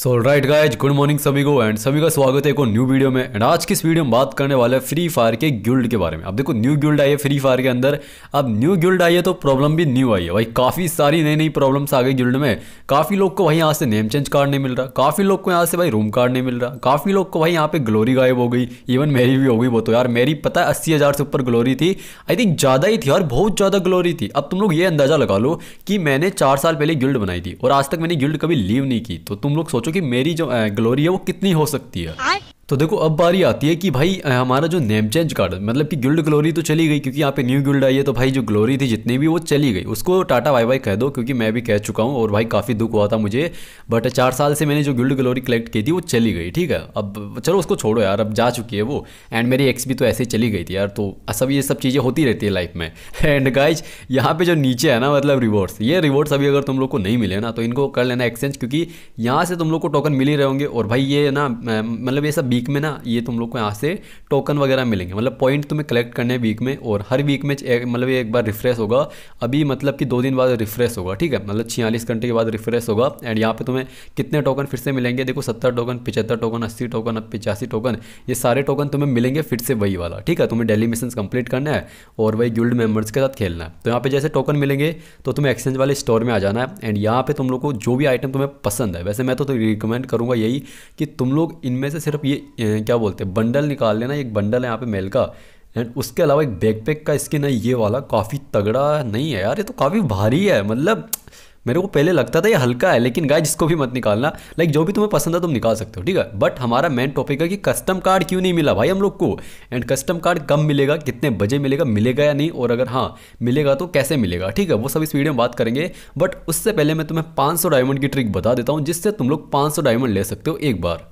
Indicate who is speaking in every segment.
Speaker 1: सो right guys good morning सभी को and सभी का स्वागत है एक न्यू वीडियो में एंड आज की इस वीडियो में बात करने वाले हैं फ्री फायर के गिल्ड के बारे में अब देखो न्यू गिल्ड आई है फ्री फायर के अंदर अब न्यू गिल्ड आई है तो प्रॉब्लम भी न्यू आई है भाई काफ़ी सारी नई नई प्रॉब्लम्स आ गई गिल्ड में काफ़ी लोग को भाई यहाँ से नेम चेंज कार्ड नहीं मिल रहा काफ़ी लोग को यहाँ से भाई रूम कार्ड नहीं मिल रहा काफ़ी लोग को भाई यहाँ पे ग्लोरी गायब हो गई इवन मेरी भी हो गई बहुत यार मेरी पता है अस्सी हज़ार से ऊपर ग्लोरी थी आई थिंक ज़्यादा ही थी और बहुत ज़्यादा ग्लोरी थी अब तुम लोग ये अंदाज़ा लगा लो कि मैंने चार साल पहले गिल्ड बनाई थी और आज तक मैंने गिल्ड कभी लीव नहीं की तो तुम लोग सोचो कि मेरी जो ग्लोरी है वो कितनी हो सकती है तो देखो अब बारी आती है कि भाई हमारा जो नेम चेंज कार्ड मतलब कि गिल्ड ग्लोरी तो चली गई क्योंकि यहाँ पे न्यू गिल्ड आई है तो भाई जो ग्लोरी थी जितनी भी वो चली गई उसको टाटा बाय बाय कह दो क्योंकि मैं भी कह चुका हूँ और भाई काफ़ी दुख हुआ था मुझे बट चार साल से मैंने जो गिल्ड ग्लोरी कलेक्ट की थी वो चली गई ठीक है अब चलो उसको छोड़ो यार अब जा चुकी है वो एंड मेरी एक्स भी तो ऐसे चली गई थी यार तो सब ये सब चीज़ें होती रहती है लाइफ में एंड गाइज यहाँ पर जो नीचे है ना मतलब रिवॉर्ड्स ये रिवॉर्ड्स अभी अगर तुम लोग को नहीं मिले ना तो इनको कर लेना एक्सचेंज क्योंकि यहाँ से तुम लोग को टोकन मिल ही रहे होंगे और भाई ये ना मतलब ये सब वीक में ना ये तुम लोग को यहाँ से टोकन वगैरह मिलेंगे मतलब पॉइंट तुम्हें कलेक्ट करने हैं वीक में और हर वीक में मतलब एक बार रिफ्रेश होगा अभी मतलब कि दो दिन बाद रिफ्रेश होगा ठीक है मतलब छियालीस घंटे के बाद रिफ्रेश होगा एंड यहाँ पर तुम्हें कितने टोकन फिर से मिलेंगे देखो सत्तर टोकन पिछहत्तर टोकन अस्सी टोकन पिचासी टोकन ये सारे टोकन तुम्हें मिलेंगे फिर से वही वाला ठीक है तुम्हें डेली मिशन कंप्लीट करना है और वही गिल्ड मेंबर्स के साथ खेलना है तो यहाँ पे जैसे टोकन मिलेंगे तो तुम्हें एक्सचेंज वाले स्टोर में आ जाना है एंड यहाँ पे तुम लोग को जो भी आइटम तुम्हें पसंद है वैसे मैं तो, तो रिकमेंड करूँगा यही कि तुम लोग इनमें से सिर्फ ये क्या बोलते हैं बंडल निकाल लेना एक बंडल है यहाँ पे मेल का एंड उसके अलावा एक बैकपैक का स्किन है ये वाला काफ़ी तगड़ा नहीं है यार ये तो काफ़ी भारी है मतलब मेरे को पहले लगता था ये हल्का है लेकिन गाय जिसको भी मत निकालना लाइक जो भी तुम्हें पसंद है तुम निकाल सकते हो ठीक है बट हमारा मेन टॉपिक है कि कस्टम कार्ड क्यों नहीं मिला भाई हम लोग को एंड कस्टम कार्ड कब मिलेगा कितने बजे मिलेगा मिलेगा या नहीं और अगर हाँ मिलेगा तो कैसे मिलेगा ठीक है वो सब इस वीडियो में बात करेंगे बट उससे पहले मैं तुम्हें पाँच डायमंड की ट्रिक बता देता हूँ जिससे तुम लोग पाँच डायमंड ले सकते हो एक बार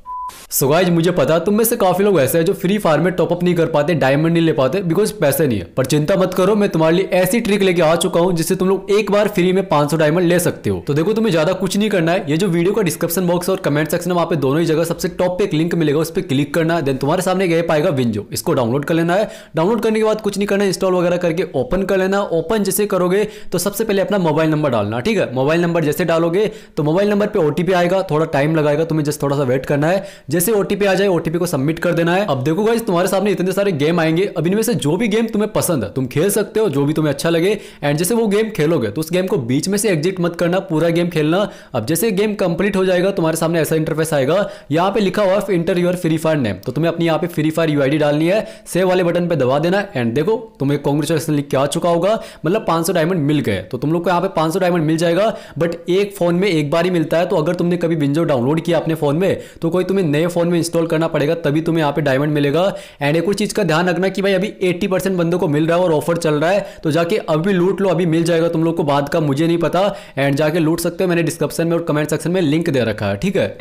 Speaker 1: सो so गाइज मुझे पता तुम में से काफी लोग ऐसे हैं जो फ्री फायर में टॉपअप नहीं कर पाते डायमंड नहीं ले पाते बिकॉज पैसे नहीं है पर चिंता मत करो मैं तुम्हारे लिए ऐसी ट्रिक लेके आ चुका हूं जिससे तुम लोग एक बार फ्री में 500 डायमंड ले सकते हो तो देखो तुम्हें ज्यादा कुछ नहीं करना है ये जो वीडियो का डिस्क्रिप्शन बॉक्स और कमेंट सेक्शन वहाँ पे दोनों ही जगह सबसे टॉप पे एक लिंक मिलेगा उस पर क्लिक करना है देन तुम्हारे सामने गए पाएगा विंजो इसको डाउनलोड कर लेना है डाउनलोड करने के बाद कुछ नहीं करना है इंस्टॉल वगैरह करके ओपन कर लेना ओपन जैसे करोगे तो सबसे पहले अपना मोबाइल नंबर डालना ठीक है मोबाइल नंबर जैसे डालोगे तो मोबाइल नंबर पर ओटीपी आएगा थोड़ा टाइम लगाएगा तुम्हें जस्ट थोड़ा सा वेट करना है जैसे ओटीपी आ जाए ओटीपी को सबमिट कर देना है अब देखो गाइज तुम्हारे सामने इतने सारे गेम आएंगे अब इनमें से जो भी गेम तुम्हें पसंद है तुम खेल सकते हो जो भी तुम्हें अच्छा लगे एंड जैसे वो गेम खेलोगे तो उस गेम को बीच में से एग्जिट मत करना पूरा गेम खेलना अब जैसे गेम कंप्लीट हो जाएगा तुम्हारे सामने ऐसा इंटरफेस आएगा यहाँ पे लिखा हुआ enter your free fire name तो तुम्हें अपनी यहाँ पे फ्री फायर यू डालनी है सेव वाले बटन पर दबा देना एंड देखो तुम्हें कॉन्ग्रेचुलेसन लिख के आ चुका होगा मतलब पांच डायमंड मिल गए तो तुम लोग को यहाँ पे पांच डायमंड मिल जाएगा बट एक फोन में एक बार ही मिलता है तो अगर तुमने कभी विंजो डाउनलोड किया अपने फोन में तो कोई तुम्हें नए फोन में इंस्टॉल करना पड़ेगा तभी तुम्हें यहाँ पे डायमंड मिलेगा एंड एक और चीज़ का ध्यान रखना कि भाई अभी 80 परसेंट बंदों को मिल रहा है और ऑफर चल रहा है तो जाके अभी लूट लो अभी मिल जाएगा तुम लोग को बाद का मुझे नहीं पता एंड जाके लूट सकते हो मैंने डिस्क्रिप्शन में और कमेंट सेक्शन में लिंक दे रखा है ठीक है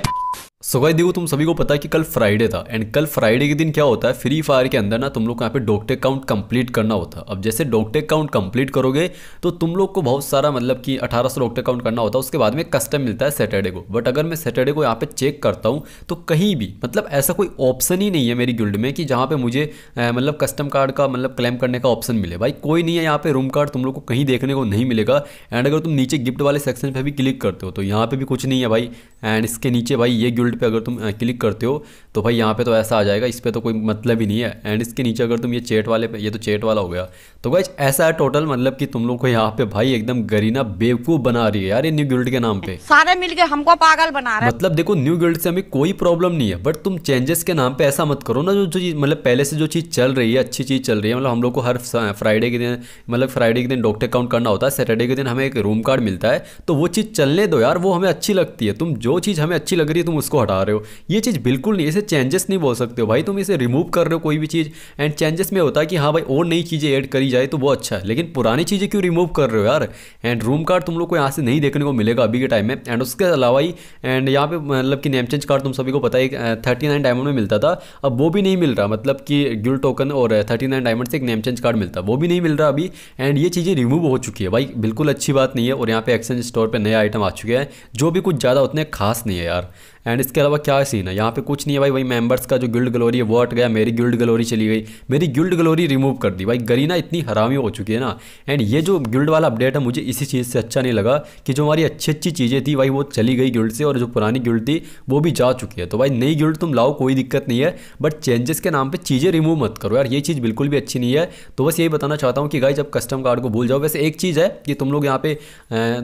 Speaker 1: सो गाइस देखो तुम सभी को पता है कि कल फ्राइडे था एंड कल फ्राइडे के दिन क्या होता है फ्री फायर के अंदर ना तुम लोग को यहाँ पे डॉक्टर काउंट कंप्लीट करना होता है अब जैसे डॉक्टर काउंट कंप्लीट करोगे तो तुम लोग को बहुत सारा मतलब कि 1800 डॉक्टेक काउंट करना होता है उसके बाद में कस्टम मिलता है सैटरडे को बट अगर मैं सैटरडे को यहाँ पे चेक करता हूँ तो कहीं भी मतलब ऐसा कोई ऑप्शन ही नहीं है मेरी गिल्ड में कि जहाँ पर मुझे मतलब कस्टम कार्ड का मतलब क्लेम करने का ऑप्शन मिले भाई कोई नहीं है यहाँ पे रूम कार्ड तुम लोग को कहीं देखने को नहीं मिलेगा एंड अगर तुम नीचे गिफ्ट वाले सेक्शन पर भी क्लिक करते हो तो यहाँ पर भी कुछ नहीं है भाई एंड इसके नीचे भाई ये गिल्ड पे अगर तुम क्लिक करते हो तो भाई यहाँ पे तो ऐसा आ जाएगा इस पर तो कोई मतलब ही नहीं है एंड इसके नीचे अगर तुम ये चेट वाले पे ये तो चेट वाला हो गया तो भाई ऐसा है टोटल मतलब कि तुम लोग को यहाँ पे भाई एकदम गरीना बेवकूफ़ बना रही है यार ये न्यू गिल्ड के नाम पे सारे के हमको पागल बना रहे मतलब देखो न्यू गिल्ड से हमें कोई प्रॉब्लम नहीं है बट तुम चेंजेस के नाम पे ऐसा मत करो ना जो जो चीज़ मतलब पहले से जो चीज़ चल रही है अच्छी चीज़ चल रही है मतलब हम लोग को हर फ्राइडे के दिन मतलब फ्राइडे के दिन डॉक्टर काउंट करना होता है सैटरडे के दिन हमें एक रूम कार्ड मिलता है तो वो चीज़ चलने दो यार वो हमें अच्छी लगती है तुम जो चीज़ हमें अच्छी लग रही है तुम उसको हटा रहे हो ये चीज़ बिल्कुल नहीं इसे चेंजेस नहीं बोल सकते हो भाई तुम इसे रिमूव कर रहे हो कोई भी चीज़ एंड चेंजेस में होता है कि हाँ भाई और नई चीज़ें ऐड करी जाए तो वो अच्छा है लेकिन पुरानी चीज़ें क्यों रिमूव कर रहे हो यार एंड रूम कार्ड तुम लोग को यहाँ से नहीं देखने को मिलेगा अभी के टाइम में एंड उसके अलावा ही एंड यहाँ पे मतलब कि नेम चेंज कार्ड तुम सभी को पता है थर्टी नाइन डायमंड में मिलता था अब वो भी नहीं मिल रहा मतलब कि गिल टोकन और थर्टी नाइन डायमंड से एक नेम चेंज कार्ड मिलता वो भी नहीं मिल रहा अभी एंड ये चीज़ें रिमूव हो चुकी है भाई बिल्कुल अच्छी बात नहीं है और यहाँ पे एक्सचेंज स्टोर पर नया आइटम आ चुके हैं जो भी कुछ ज़्यादा उतने खास नहीं है यार एंड इसके अलावा क्या सीन है यहाँ पे कुछ नहीं है भाई वही मेंबर्स का जो गिल्ड ग्लोरी है वो हट गया मेरी गिल्ड ग्लोरी चली गई मेरी गिल्ड ग्लोरी रिमूव कर दी भाई गरीना इतनी हरामी हो चुकी है ना एंड ये जो गिल्ड वाला अपडेट है मुझे इसी चीज़ से अच्छा नहीं लगा कि जो हमारी अच्छी अच्छी चीज़ें थी भाई वो चली गई गिल्ड से और जो पुरानी गिल्ड थी वो भी जा चुकी है तो भाई नई गिल्ड तुम लाओ कोई दिक्कत नहीं है बट चेंजेस के नाम पर चीज़ें रिमूव मत करो यार ये चीज़ बिल्कुल भी अच्छी नहीं है तो बस यही बताना चाहता हूँ कि गाई जब कस्टम कार्ड को भूल जाओ वैसे एक चीज़ है कि तुम लोग यहाँ पे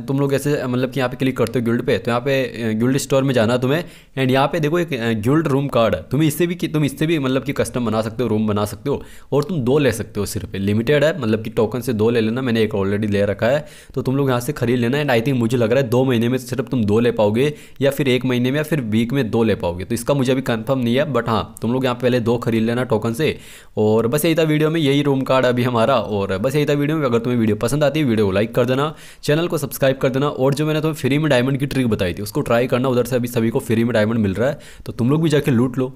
Speaker 1: तुम लोग ऐसे मतलब कि यहाँ पे क्लिक करते हो गिल्ड पे तो यहाँ पे गिल्ड स्टोर में जाना तुम्हें एंड यहाँ पे देखो एक गिल्ड रूम कार्ड है तुम्हें इससे भी कि तुम इससे भी मतलब कि कस्टम बना सकते हो रूम बना सकते हो और तुम दो ले सकते हो सिर्फ लिमिटेड है मतलब कि टोकन से दो ले लेना मैंने एक ऑलरेडी ले रखा है तो तुम लोग यहाँ से खरीद लेना एंड आई थिंक मुझे लग रहा है दो महीने में सिर्फ तुम दो ले पाओगे या फिर एक महीने में या फिर वीक में दो ले पाओगे तो इसका मुझे अभी कन्फर्म नहीं है बट हाँ तुम लोग यहाँ पहले दो खरीद लेना टोकन से और बस यही था वीडियो में यही रूम कार्ड अभी हमारा और बस यही था वीडियो में अगर तुम्हें वीडियो पसंद आती है वीडियो को लाइक कर देना चैनल को सब्सक्राइब कर देना और जो मैंने तुम्हें फ्री में डायमंड की ट्रिक बताई थी उसको ट्राई करना उधर से अभी सभी को फ्री में डायमंड मिल रहा है तो तुम लोग भी जाके लूट लो